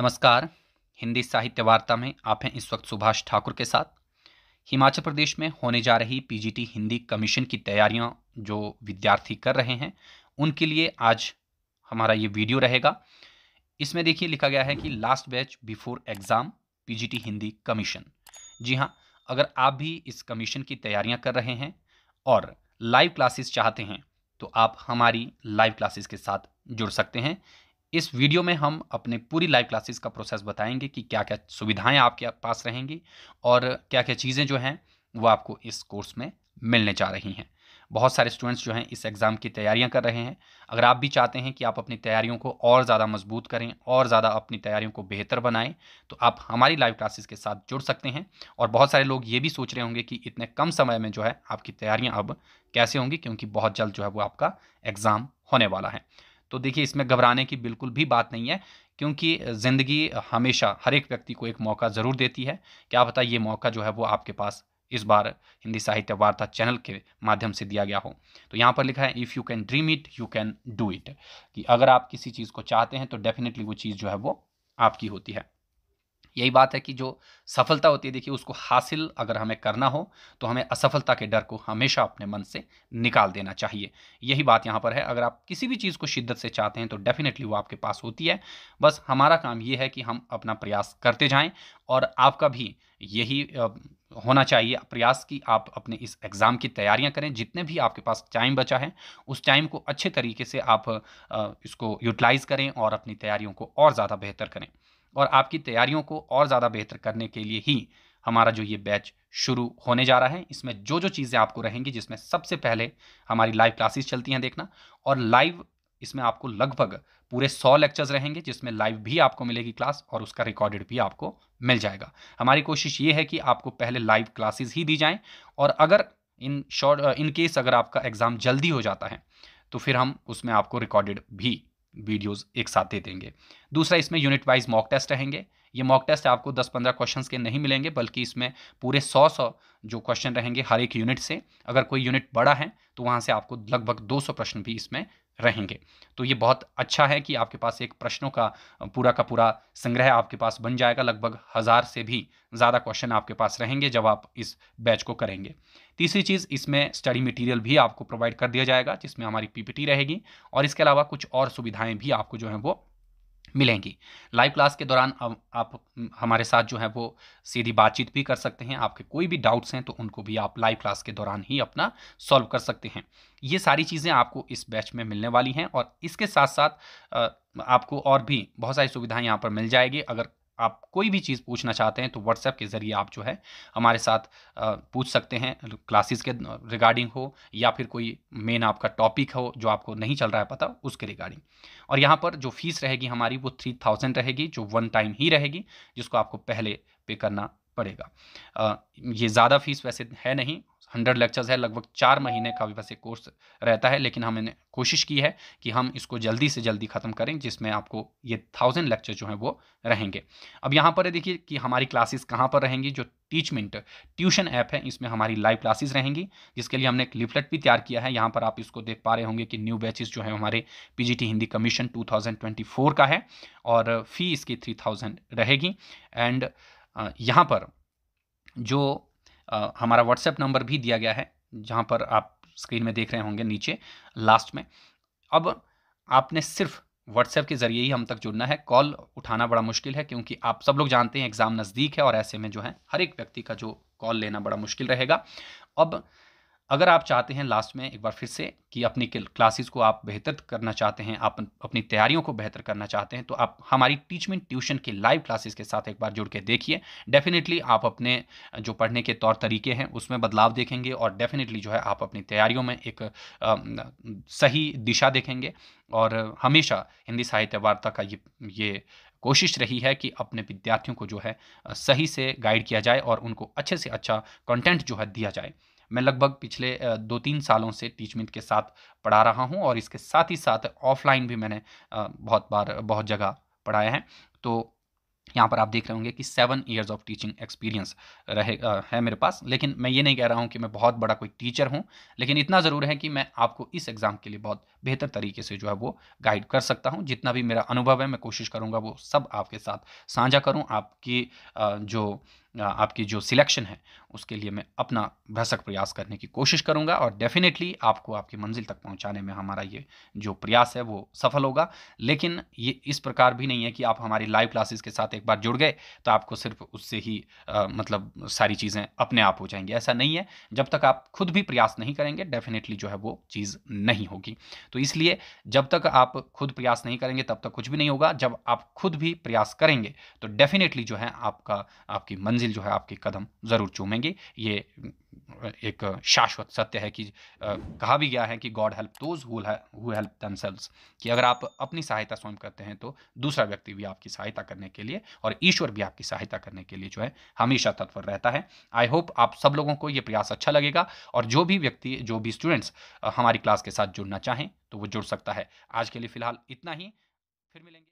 नमस्कार हिंदी साहित्य वार्ता में आप हैं इस वक्त सुभाष ठाकुर के साथ हिमाचल प्रदेश में होने जा रही पीजीटी हिंदी कमीशन की तैयारियां जो विद्यार्थी कर रहे हैं उनके लिए आज हमारा ये वीडियो रहेगा इसमें देखिए लिखा गया है कि last batch before exam PGT Hindi commission जी हाँ अगर आप भी इस कमीशन की तैयारियां कर रहे हैं और लाइव क्लासेस चाहते हैं तो आप हमारी लाइव क्लासेस के साथ जुड़ सकते हैं इस वीडियो में हम अपने पूरी लाइव क्लासेस का प्रोसेस बताएंगे कि क्या क्या सुविधाएं आपके पास रहेंगी और क्या क्या चीज़ें जो हैं वो आपको इस कोर्स में मिलने जा रही हैं बहुत सारे स्टूडेंट्स जो हैं इस एग्ज़ाम की तैयारियां कर रहे हैं अगर आप भी चाहते हैं कि आप अपनी तैयारियों को और ज़्यादा मजबूत करें और ज़्यादा अपनी तैयारियों को बेहतर बनाएं तो आप हमारी लाइव क्लासेस के साथ जुड़ सकते हैं और बहुत सारे लोग ये भी सोच रहे होंगे कि इतने कम समय में जो है आपकी तैयारियाँ अब कैसे होंगी क्योंकि बहुत जल्द जो है वो आपका एग्ज़ाम होने वाला है तो देखिए इसमें घबराने की बिल्कुल भी बात नहीं है क्योंकि ज़िंदगी हमेशा हर एक व्यक्ति को एक मौका ज़रूर देती है क्या पता ये मौका जो है वो आपके पास इस बार हिंदी साहित्य वार्ता चैनल के माध्यम से दिया गया हो तो यहाँ पर लिखा है if you can dream it you can do it कि अगर आप किसी चीज़ को चाहते हैं तो डेफिनेटली वो चीज़ जो है वो आपकी होती है यही बात है कि जो सफलता होती है देखिए उसको हासिल अगर हमें करना हो तो हमें असफलता के डर को हमेशा अपने मन से निकाल देना चाहिए यही बात यहाँ पर है अगर आप किसी भी चीज़ को शिद्दत से चाहते हैं तो डेफिनेटली वो आपके पास होती है बस हमारा काम ये है कि हम अपना प्रयास करते जाएँ और आपका भी यही होना चाहिए प्रयास कि आप अपने इस एग्ज़ाम की तैयारियां करें जितने भी आपके पास टाइम बचा है उस टाइम को अच्छे तरीके से आप इसको यूटिलाइज़ करें और अपनी तैयारियों को और ज़्यादा बेहतर करें और आपकी तैयारियों को और ज़्यादा बेहतर करने के लिए ही हमारा जो ये बैच शुरू होने जा रहा है इसमें जो जो चीज़ें आपको रहेंगी जिसमें सबसे पहले हमारी लाइव क्लासेस चलती हैं देखना और लाइव इसमें आपको लगभग पूरे सौ लेक्चर्स रहेंगे जिसमें लाइव भी आपको मिलेगी क्लास और उसका रिकॉर्डेड भी आपको मिल जाएगा हमारी कोशिश ये है कि आपको पहले लाइव क्लासेस ही दी जाएं और अगर इन शॉर्ट इनकेस अगर आपका एग्ज़ाम जल्दी हो जाता है तो फिर हम उसमें आपको रिकॉर्डेड भी वीडियोस एक साथ दे देंगे दूसरा इसमें यूनिट वाइज मॉक टेस्ट रहेंगे ये मॉक टेस्ट आपको 10-15 क्वेश्चंस के नहीं मिलेंगे बल्कि इसमें पूरे 100-100 जो क्वेश्चन रहेंगे हर एक यूनिट से अगर कोई यूनिट बड़ा है तो वहाँ से आपको लगभग 200 प्रश्न भी इसमें रहेंगे तो ये बहुत अच्छा है कि आपके पास एक प्रश्नों का पूरा का पूरा संग्रह आपके पास बन जाएगा लगभग हज़ार से भी ज़्यादा क्वेश्चन आपके पास रहेंगे जब आप इस बैच को करेंगे तीसरी चीज़ इसमें स्टडी मटेरियल भी आपको प्रोवाइड कर दिया जाएगा जिसमें हमारी पीपीटी रहेगी और इसके अलावा कुछ और सुविधाएं भी आपको जो है वो मिलेंगी लाइव क्लास के दौरान आप हमारे साथ जो है वो सीधी बातचीत भी कर सकते हैं आपके कोई भी डाउट्स हैं तो उनको भी आप लाइव क्लास के दौरान ही अपना सॉल्व कर सकते हैं ये सारी चीज़ें आपको इस बैच में मिलने वाली हैं और इसके साथ साथ आपको और भी बहुत सारी सुविधाएं यहाँ पर मिल जाएगी अगर आप कोई भी चीज़ पूछना चाहते हैं तो व्हाट्सएप के ज़रिए आप जो है हमारे साथ पूछ सकते हैं क्लासेस के रिगार्डिंग हो या फिर कोई मेन आपका टॉपिक हो जो आपको नहीं चल रहा है पता उसके रिगार्डिंग और यहाँ पर जो फीस रहेगी हमारी वो थ्री थाउजेंड रहेगी जो वन टाइम ही रहेगी जिसको आपको पहले पे करना पड़ेगा ये ज़्यादा फीस वैसे है नहीं हंड्रेड लेक्चर्स है लगभग चार महीने का वैसे कोर्स रहता है लेकिन हमने कोशिश की है कि हम इसको जल्दी से जल्दी ख़त्म करें जिसमें आपको ये थाउजेंड लेक्चर जो हैं वो रहेंगे अब यहाँ पर देखिए कि हमारी क्लासेस कहाँ पर रहेंगी जो टीचमेंट ट्यूशन ऐप है इसमें हमारी लाइव क्लासेस रहेंगी जिसके लिए हमने एक लिफलेट भी तैयार किया है यहाँ पर आप इसको देख पा रहे होंगे कि न्यू बैचेस जो है हमारे पी हिंदी कमीशन टू का है और फ़ी इसकी थ्री रहेगी एंड यहाँ पर जो हमारा व्हाट्सएप नंबर भी दिया गया है जहाँ पर आप स्क्रीन में देख रहे होंगे नीचे लास्ट में अब आपने सिर्फ व्हाट्सएप के ज़रिए ही हम तक जुड़ना है कॉल उठाना बड़ा मुश्किल है क्योंकि आप सब लोग जानते हैं एग्ज़ाम नज़दीक है और ऐसे में जो है हर एक व्यक्ति का जो कॉल लेना बड़ा मुश्किल रहेगा अब अगर आप चाहते हैं लास्ट में एक बार फिर से कि अपनी क्लासेस को आप बेहतर करना चाहते हैं आप अपनी तैयारियों को बेहतर करना चाहते हैं तो आप हमारी टीचमेंट ट्यूशन की लाइव क्लासेस के साथ एक बार जुड़ के देखिए डेफिनेटली आप अपने जो पढ़ने के तौर तरीके हैं उसमें बदलाव देखेंगे और डेफिनेटली जो है आप अपनी तैयारियों में एक आ, सही दिशा देखेंगे और हमेशा हिंदी साहित्य वार्ता का ये ये कोशिश रही है कि अपने विद्यार्थियों को जो है सही से गाइड किया जाए और उनको अच्छे से अच्छा कंटेंट जो है दिया जाए मैं लगभग पिछले दो तीन सालों से टीचमिंट के साथ पढ़ा रहा हूँ और इसके साथ ही साथ ऑफलाइन भी मैंने बहुत बार बहुत जगह पढ़ाया है तो यहाँ पर आप देख रहे होंगे कि seven years of teaching experience रहे आ, है मेरे पास लेकिन मैं ये नहीं कह रहा हूँ कि मैं बहुत बड़ा कोई टीचर हूँ लेकिन इतना ज़रूर है कि मैं आपको इस एग्ज़ाम के लिए बहुत बेहतर तरीके से जो है वो गाइड कर सकता हूँ जितना भी मेरा अनुभव है मैं कोशिश करूँगा वो सब आपके साथ साझा करूँ आपकी आ, जो आपकी जो सिलेक्शन है उसके लिए मैं अपना भरसक प्रयास करने की कोशिश करूंगा और डेफिनेटली आपको आपकी मंजिल तक पहुंचाने में हमारा ये जो प्रयास है वो सफल होगा लेकिन ये इस प्रकार भी नहीं है कि आप हमारी लाइव क्लासेस के साथ एक बार जुड़ गए तो आपको सिर्फ उससे ही आ, मतलब सारी चीज़ें अपने आप हो जाएंगी ऐसा नहीं है जब तक आप खुद भी प्रयास नहीं करेंगे डेफिनेटली जो है वो चीज़ नहीं होगी तो इसलिए जब तक आप खुद प्रयास नहीं करेंगे तब तक कुछ भी नहीं होगा जब आप खुद भी प्रयास करेंगे तो डेफिनेटली जो है आपका आपकी मंजिल मंजिल जो है आपके कदम ज़रूर चूमेंगे ये एक शाश्वत सत्य है कि कहा भी गया है कि god help those who help themselves कि अगर आप अपनी सहायता स्वयं करते हैं तो दूसरा व्यक्ति भी आपकी सहायता करने के लिए और ईश्वर भी आपकी सहायता करने के लिए जो है हमेशा तत्पर रहता है आई होप आप सब लोगों को ये प्रयास अच्छा लगेगा और जो भी व्यक्ति जो भी स्टूडेंट्स हमारी क्लास के साथ जुड़ना चाहें तो वो जुड़ सकता है आज के लिए फिलहाल इतना ही फिर मिलेंगे